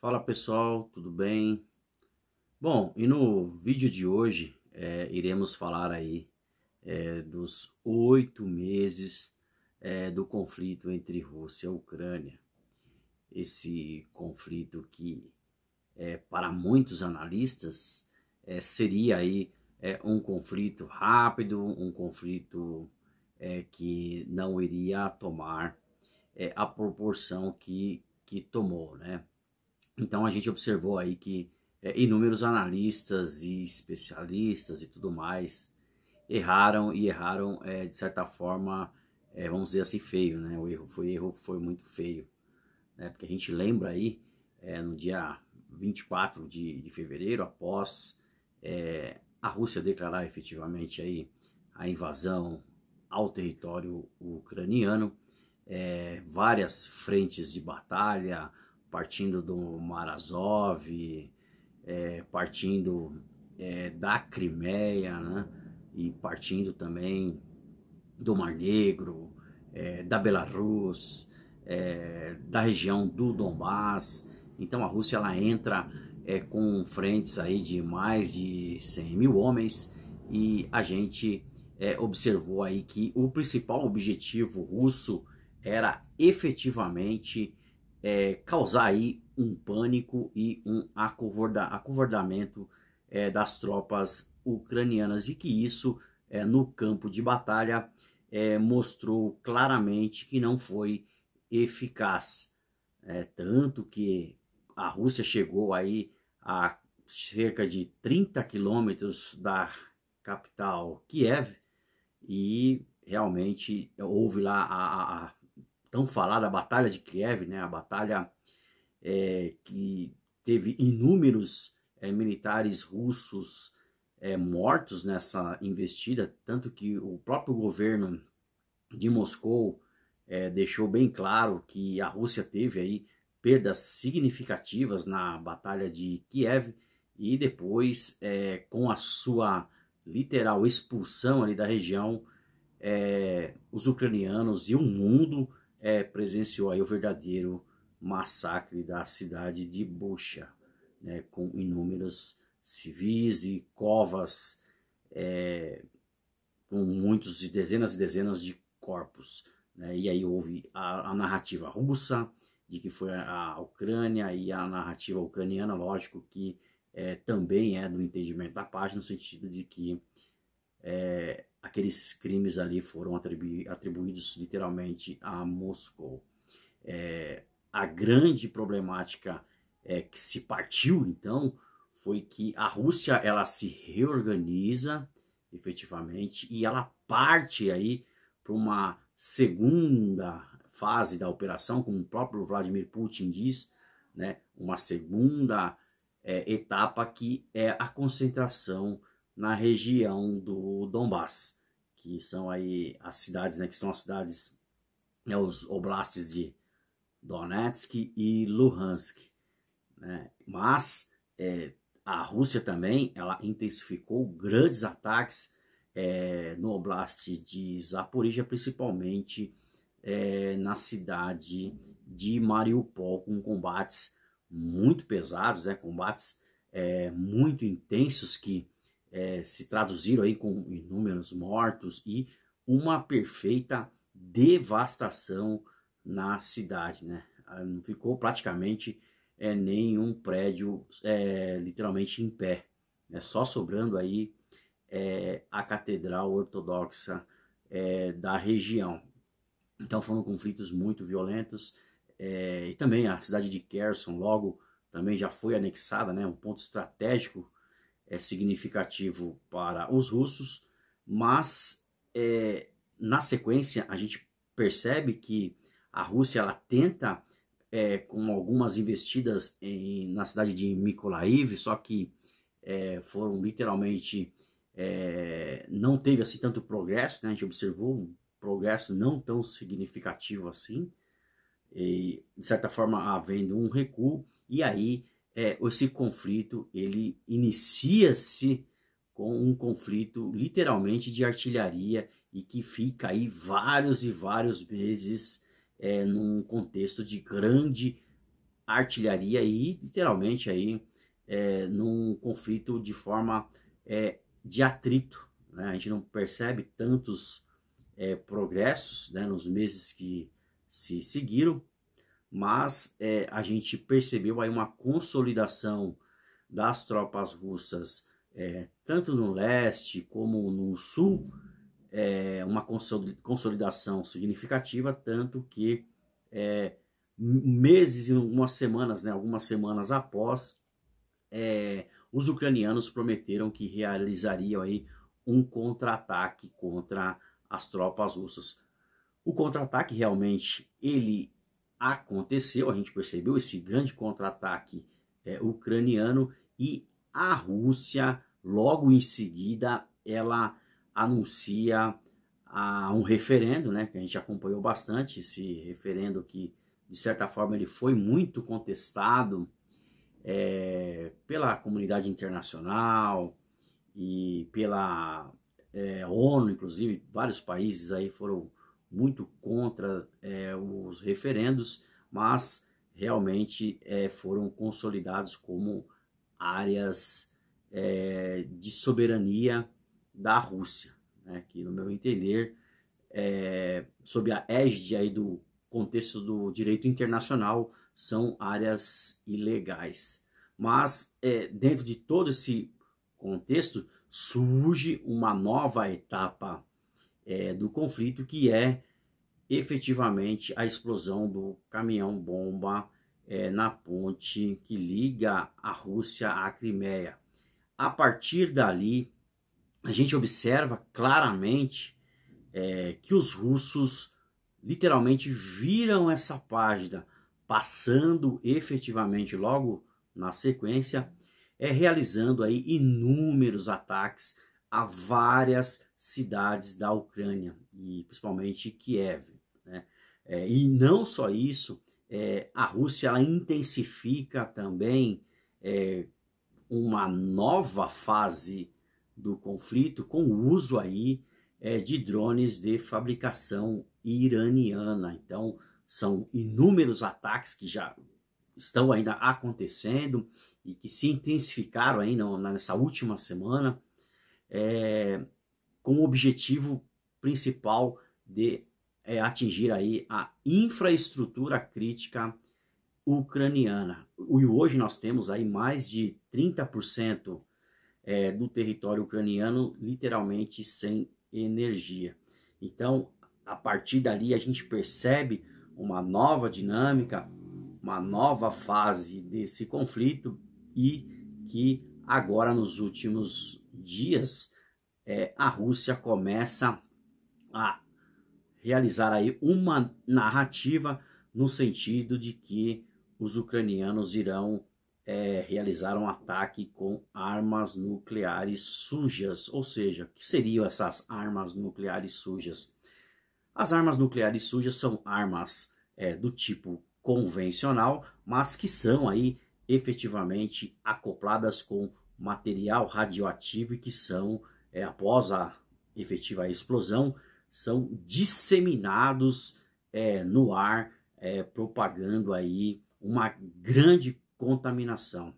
Fala pessoal, tudo bem? Bom, e no vídeo de hoje é, iremos falar aí é, dos oito meses é, do conflito entre Rússia e Ucrânia. Esse conflito que, é, para muitos analistas, é, seria aí é, um conflito rápido, um conflito que não iria tomar a proporção que, que tomou, né? Então a gente observou aí que é, inúmeros analistas e especialistas e tudo mais erraram e erraram é, de certa forma, é, vamos dizer assim, feio, né? O erro foi erro foi muito feio, né? Porque a gente lembra aí é, no dia 24 de, de fevereiro, após é, a Rússia declarar efetivamente aí a invasão ao território ucraniano, é, várias frentes de batalha, partindo do Marazov, é, partindo é, da Crimeia, né? e partindo também do Mar Negro, é, da Belarus, é, da região do Donbass. Então a Rússia ela entra é, com frentes aí de mais de 100 mil homens e a gente é, observou aí que o principal objetivo russo era efetivamente é, causar aí um pânico e um acovardamento é, das tropas ucranianas e que isso é, no campo de batalha é, mostrou claramente que não foi eficaz é, tanto que a Rússia chegou aí a cerca de 30 quilômetros da capital Kiev e realmente houve lá a, a tão falada Batalha de Kiev, né? a batalha é, que teve inúmeros é, militares russos é, mortos nessa investida, tanto que o próprio governo de Moscou é, deixou bem claro que a Rússia teve aí perdas significativas na Batalha de Kiev e depois é, com a sua literal expulsão ali da região, é, os ucranianos e o mundo é, presenciou aí o verdadeiro massacre da cidade de Bucha, né, com inúmeros civis e covas, é, com muitos e dezenas e dezenas de corpos. Né, e aí houve a, a, narrativa russa de que foi a, Ucrânia e a narrativa ucraniana, lógico que é, também é do entendimento da página, no sentido de que aqueles crimes ali foram atribu atribuídos literalmente a Moscou. É, a grande problemática é, que se partiu então foi que a Rússia ela se reorganiza efetivamente e ela parte aí para uma segunda fase da operação, como o próprio Vladimir Putin diz, né, uma segunda é, etapa que é a concentração na região do Donbass que são aí as cidades, né, que são as cidades, né, os oblastes de Donetsk e Luhansk, né? Mas é, a Rússia também, ela intensificou grandes ataques é, no oblast de Zaporizhia, principalmente é, na cidade de Mariupol, com combates muito pesados, né? Combates é, muito intensos que é, se traduziram aí com inúmeros mortos e uma perfeita devastação na cidade, né? Ah, não ficou praticamente é, nenhum prédio é, literalmente em pé, né? Só sobrando aí é, a catedral ortodoxa é, da região. Então foram conflitos muito violentos é, e também a cidade de Kherson logo também já foi anexada, né? Um ponto estratégico é significativo para os russos, mas é, na sequência a gente percebe que a Rússia ela tenta é, com algumas investidas em, na cidade de Mykolaiv, só que é, foram literalmente é, não teve assim tanto progresso, né? a gente observou um progresso não tão significativo assim, e, de certa forma havendo um recuo, e aí é, esse conflito ele inicia-se com um conflito literalmente de artilharia e que fica aí vários e vários meses é, num contexto de grande artilharia e literalmente aí é, num conflito de forma é, de atrito. Né? A gente não percebe tantos é, progressos né, nos meses que se seguiram, mas é, a gente percebeu aí uma consolidação das tropas russas, é, tanto no leste como no sul, é, uma consolidação significativa, tanto que é, meses e algumas semanas, né, algumas semanas após, é, os ucranianos prometeram que realizariam aí um contra-ataque contra as tropas russas. O contra-ataque realmente ele aconteceu, a gente percebeu esse grande contra-ataque é, ucraniano e a Rússia, logo em seguida, ela anuncia a, um referendo, né, que a gente acompanhou bastante, esse referendo que, de certa forma, ele foi muito contestado é, pela comunidade internacional e pela é, ONU, inclusive, vários países aí foram muito contra é, os referendos, mas realmente é, foram consolidados como áreas é, de soberania da Rússia, né? que no meu entender, é, sob a égide aí do contexto do direito internacional, são áreas ilegais. Mas é, dentro de todo esse contexto surge uma nova etapa é, do conflito, que é efetivamente a explosão do caminhão-bomba é, na ponte que liga a Rússia à Crimeia. A partir dali, a gente observa claramente é, que os russos literalmente viram essa página, passando efetivamente logo na sequência, é realizando aí inúmeros ataques a várias cidades da Ucrânia, e principalmente Kiev. Né? É, e não só isso, é, a Rússia ela intensifica também é, uma nova fase do conflito com o uso aí é, de drones de fabricação iraniana. Então, são inúmeros ataques que já estão ainda acontecendo e que se intensificaram ainda nessa última semana. É, com o objetivo principal de é, atingir aí a infraestrutura crítica ucraniana. E hoje nós temos aí mais de 30% é, do território ucraniano literalmente sem energia. Então, a partir dali a gente percebe uma nova dinâmica, uma nova fase desse conflito e que agora nos últimos dias é, a Rússia começa a realizar aí uma narrativa no sentido de que os ucranianos irão é, realizar um ataque com armas nucleares sujas, ou seja, o que seriam essas armas nucleares sujas? As armas nucleares sujas são armas é, do tipo convencional, mas que são aí efetivamente acopladas com material radioativo e que são é, após a efetiva explosão, são disseminados é, no ar, é, propagando aí uma grande contaminação.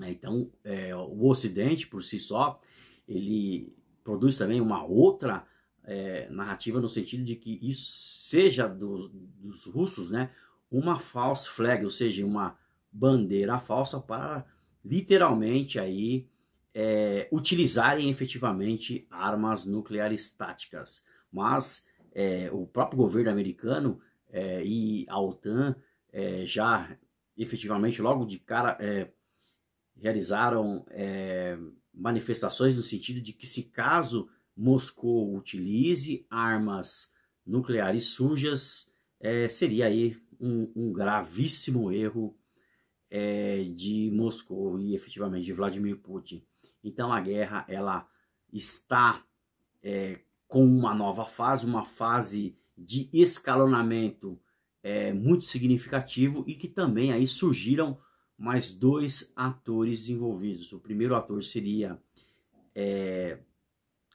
É, então, é, o Ocidente por si só, ele produz também uma outra é, narrativa no sentido de que isso seja dos russos, né, uma false flag, ou seja, uma bandeira falsa para literalmente aí é, utilizarem efetivamente armas nucleares táticas. Mas é, o próprio governo americano é, e a OTAN é, já efetivamente, logo de cara, é, realizaram é, manifestações no sentido de que, se caso Moscou utilize armas nucleares sujas, seria aí um, um gravíssimo erro de Moscou e efetivamente de Vladimir Putin. Então a guerra ela está é, com uma nova fase, uma fase de escalonamento é, muito significativo e que também aí surgiram mais dois atores envolvidos. O primeiro ator seria é,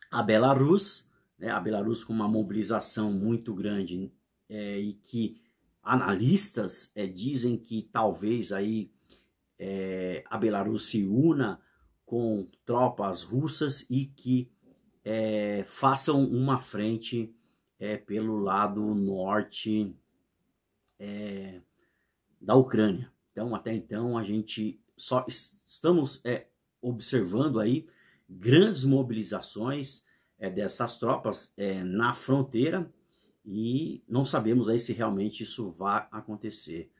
a Belarus, né? a Belarus com uma mobilização muito grande é, e que analistas é, dizem que talvez aí é, a Belarus se una com tropas russas e que é, façam uma frente é, pelo lado norte é, da Ucrânia. Então, até então, a gente só estamos é, observando aí grandes mobilizações é, dessas tropas é, na fronteira e não sabemos aí se realmente isso vai acontecer,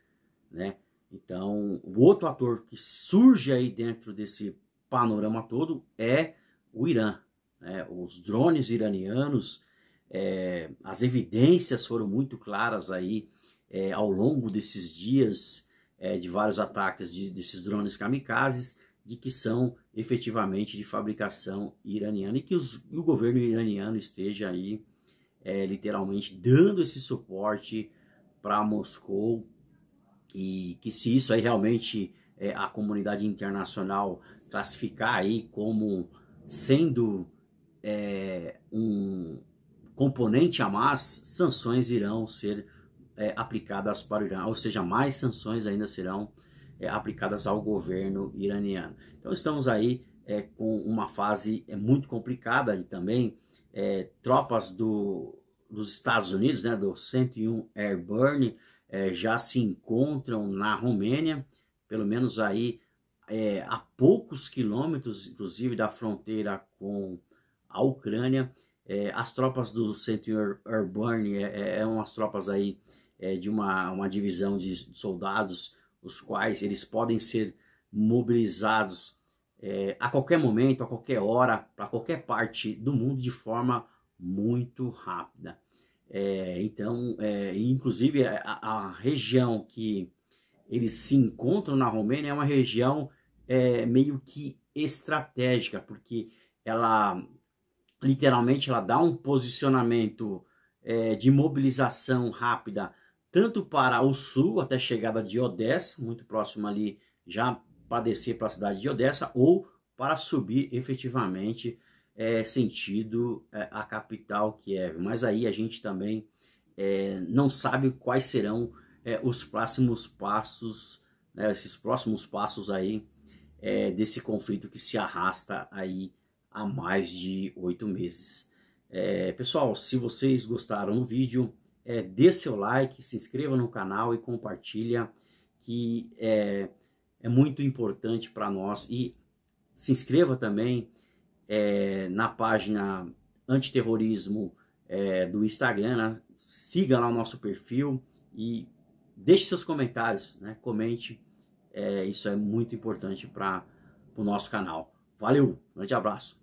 né? Então, o outro ator que surge aí dentro desse panorama todo é o Irã. Né? Os drones iranianos, é, as evidências foram muito claras aí é, ao longo desses dias é, de vários ataques de, desses drones kamikazes, de que são efetivamente de fabricação iraniana e que os, o governo iraniano esteja aí é, literalmente dando esse suporte para Moscou e que se isso aí realmente é, a comunidade internacional classificar aí como sendo é, um componente a mais, sanções irão ser é, aplicadas para o Irã, ou seja, mais sanções ainda serão é, aplicadas ao governo iraniano. Então estamos aí é, com uma fase é, muito complicada e também é, tropas do, dos Estados Unidos, né, do 101 Airborne, já se encontram na Romênia, pelo menos aí é, a poucos quilômetros, inclusive, da fronteira com a Ucrânia. É, as tropas do Centurion Urban é, é, é, umas tropas aí é, de uma, uma divisão de soldados, os quais eles podem ser mobilizados é, a qualquer momento, a qualquer hora, para qualquer parte do mundo de forma muito rápida. É, então, inclusive, a, a região que eles se encontram na Romênia é uma região é, meio que estratégica, porque ela literalmente ela dá um posicionamento é, de mobilização rápida tanto para o sul até a chegada de Odessa, muito próximo ali já para descer para a cidade de Odessa ou para subir efetivamente é, sentido é, a capital Kiev. Mas aí a gente também é, não sabe quais serão é, os próximos passos, né, esses próximos passos aí é, desse conflito que se arrasta aí há mais de oito meses. É, pessoal, se vocês gostaram do vídeo, é, dê seu like, se inscreva no canal e compartilha, que é, é muito importante para nós. E se inscreva também é, na página Antiterrorismo é, do Instagram, né? siga lá o nosso perfil e Deixe seus comentários, né? comente, é, isso é muito importante para o nosso canal. Valeu, um grande abraço.